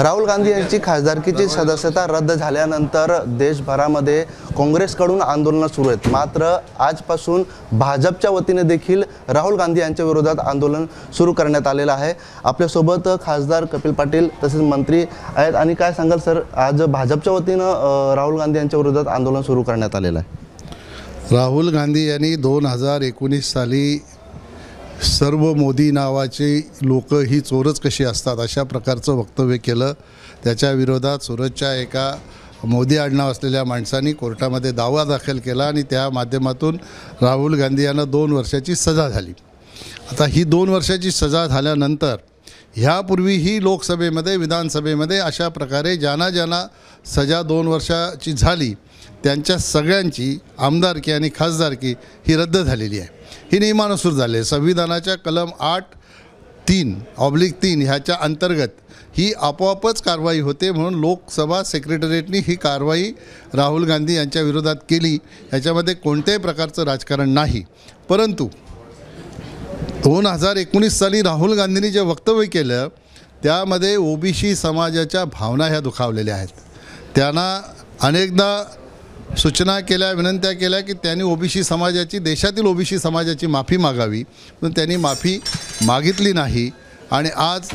राहुल गांधी यांची खासदारकीची सदस्यता रद्द झाल्यानंतर देशभरामध्ये काँग्रेसकडून आंदोलनं सुरू आहेत मात्र आजपासून भाजपच्या वतीने देखील राहुल गांधी यांच्या विरोधात आंदोलन सुरू करण्यात आलेलं आहे आपल्यासोबत खासदार कपिल पाटील तसेच मंत्री आहेत आणि काय सांगाल सर आज भाजपच्या वतीनं राहुल गांधी यांच्या विरोधात आंदोलन सुरू करण्यात आलेलं आहे राहुल गांधी यांनी दोन हजार एकोणीस साली सर्व मोदी नावाचे लोक ही चोरच कशी असतात अशा प्रकारचं वक्तव्य केलं त्याच्या विरोधात सुरतच्या एका मोदी आडनाव असलेल्या माणसांनी कोर्टामध्ये दावा दाखल केला आणि त्या माध्यमातून राहुल गांधी यांना दोन वर्षाची सजा झाली आता ही दोन वर्षाची सजा झाल्यानंतर ह्यापूर्वीही लोकसभेमध्ये विधानसभेमध्ये अशा प्रकारे ज्यांना ज्यांना सजा दोन वर्षाची झाली त्यांच्या सगळ्यांची आमदारकी आणि खासदारकी ही रद्द झालेली आहे ही नियमानुसूर झाली आहे संविधानाच्या कलम आठ तीन ऑब्लिक तीन ह्याच्या अंतर्गत ही आपोआपच कारवाई होते म्हणून लोकसभा सेक्रेटरीटनी ही कारवाई राहुल गांधी यांच्या विरोधात केली याच्यामध्ये कोणत्याही प्रकारचं राजकारण नाही परंतु दोन हजार एकोणीस साली राहुल गांधींनी जे वक्तव्य केलं त्यामध्ये ओबीसी समाजाच्या भावना ह्या दुखावलेल्या आहेत त्यांना अनेकदा सूचना केल्या विनंत्या केल्या की त्यांनी ओबीसी समाजाची देशातील ओबीसी समाजाची माफी मागावी पण त्यांनी माफी मागितली नाही आणि आज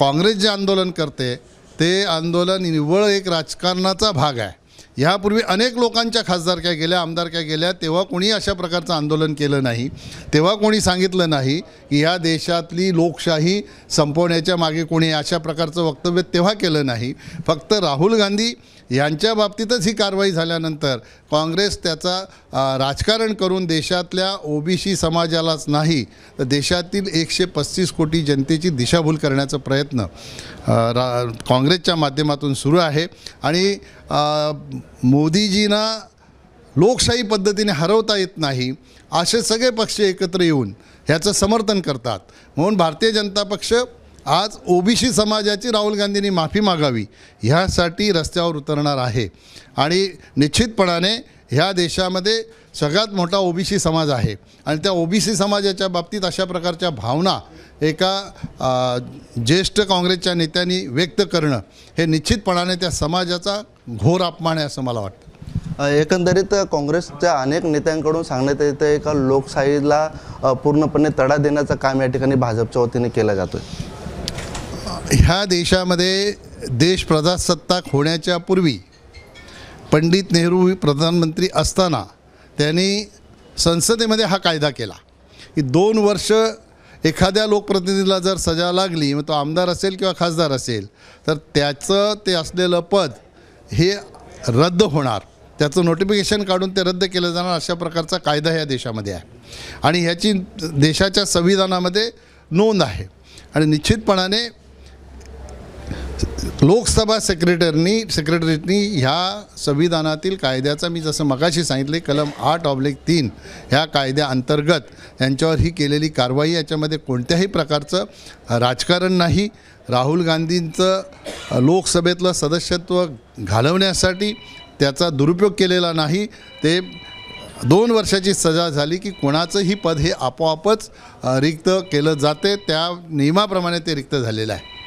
काँग्रेस जे आंदोलन करते ते आंदोलन निव्वळ एक राजकारणाचा भाग आहे ह्यापूर्वी अनेक लोकांच्या खासदारक्या गेल्या आमदारक्या गेल्या तेव्हा कोणी अशा प्रकारचं आंदोलन केलं नाही तेव्हा कोणी सांगितलं नाही की या देशातली लोकशाही संपवण्याच्या मागे कोणी अशा प्रकारचं वक्तव्य तेव्हा केलं नाही फक्त राहुल गांधी यांच्या बाबतीतच ही कारवाई झाल्यानंतर काँग्रेस त्याचा राजकारण करून देशातल्या ओबीसी समाजालाच नाही तर देशातील एकशे पस्तीस कोटी जनतेची दिशाभूल करण्याचा प्रयत्न रा काँग्रेसच्या माध्यमातून सुरू आहे आणि मोदीजींना लोकशाही पद्धतीने हरवता येत नाही असे सगळे पक्ष एकत्र येऊन ह्याचं समर्थन करतात म्हणून भारतीय जनता पक्ष आज ओबीसी समाजाची राहुल गांधींनी माफी मागावी ह्यासाठी रस्त्यावर उतरणार आहे आणि निश्चितपणाने ह्या देशामध्ये सगळ्यात मोठा ओबीसी समाज आहे आणि त्या ओबीसी समाजाच्या बाबतीत अशा प्रकारच्या भावना एका ज्येष्ठ काँग्रेसच्या नेत्यांनी व्यक्त करणं हे निश्चितपणाने त्या समाजाचा घोर अपमान आहे असं मला वाटतं एकंदरीत काँग्रेसच्या अनेक नेत्यांकडून सांगण्यात येतं एका लोकशाहीला पूर्णपणे तडा देण्याचं काम या ठिकाणी भाजपच्या वतीने केलं जातं ह्या देशामध्ये देश प्रजासत्ताक होण्याच्या पूर्वी पंडित नेहरू प्रधानमंत्री असताना त्यांनी संसदेमध्ये हा कायदा केला की दोन वर्ष एखाद्या लोकप्रतिनिधीला जर सजा लागली मग तो आमदार असेल किंवा खासदार असेल तर त्याचं ते असलेलं पद हे रद्द होणार त्याचं नोटिफिकेशन काढून ते रद्द केलं जाणार अशा प्रकारचा कायदा ह्या देशामध्ये आहे आणि ह्याची देशाच्या संविधानामध्ये नोंद आहे आणि निश्चितपणाने लोकसभा सेक्रेटरीनी सेक्रेटरीनी ह्या संविधानातील कायद्याचा मी जसं मगाशी सांगितले कलम आठ ऑब्लेक तीन ह्या कायद्याअंतर्गत यांच्यावर ही केलेली कारवाई याच्यामध्ये कोणत्याही प्रकारचं राजकारण नाही राहुल गांधींचं लोकसभेतलं सदस्यत्व घालवण्यासाठी त्याचा दुरुपयोग केलेला नाही ते दोन वर्षाची सजा झाली की कोणाचंही पद हे आपोआपच रिक्त केलं जाते त्या नियमाप्रमाणे ते रिक्त झालेलं आहे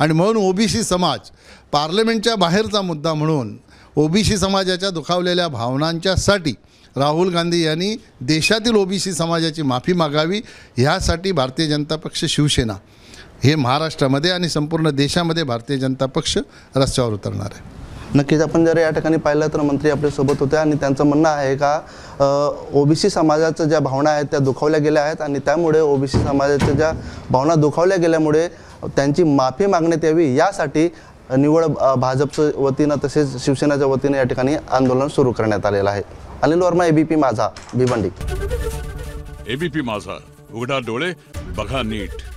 आणि म्हणून ओबीसी समाज पार्लमेंटच्या बाहेरचा मुद्दा म्हणून ओबीसी समाजाच्या दुखावलेल्या भावनांच्यासाठी राहुल गांधी यांनी देशातील ओबीसी समाजाची माफी मागावी ह्यासाठी भारतीय जनता पक्ष शिवसेना हे महाराष्ट्रामध्ये आणि संपूर्ण देशामध्ये भारतीय जनता पक्ष रस्त्यावर उतरणार आहे नक्कीच आपण जर या ठिकाणी पाहिलं तर मंत्री आपल्यासोबत होते आणि त्यांचं म्हणणं आहे का ओबीसी समाजाच्या ज्या भावना आहेत त्या दुखावल्या गेल्या आहेत आणि त्यामुळे ओबीसी समाजाच्या ज्या भावना दुखावल्या गेल्यामुळे त्यांची माफी मागण्यात यावी यासाठी निवड भाजपच्या वतीनं तसेच शिवसेनेच्या वतीनं या ठिकाणी आंदोलन सुरू करण्यात आलेलं आहे अनिल वर्मा एबीपी माझा भिवंडी एबीपी माझा उघडा डोळे बघा नीट